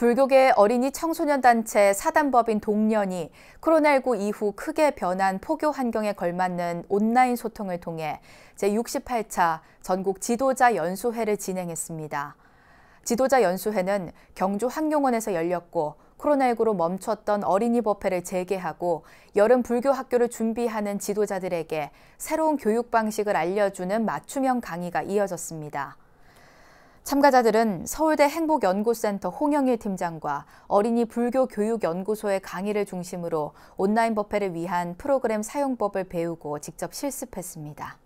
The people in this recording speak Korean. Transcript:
불교계 어린이 청소년 단체 사단법인 동년이 코로나19 이후 크게 변한 포교 환경에 걸맞는 온라인 소통을 통해 제68차 전국 지도자 연수회를 진행했습니다. 지도자 연수회는 경주 학룡원에서 열렸고 코로나19로 멈췄던 어린이 법회를 재개하고 여름 불교 학교를 준비하는 지도자들에게 새로운 교육 방식을 알려주는 맞춤형 강의가 이어졌습니다. 참가자들은 서울대 행복연구센터 홍영일 팀장과 어린이 불교교육연구소의 강의를 중심으로 온라인 법회를 위한 프로그램 사용법을 배우고 직접 실습했습니다.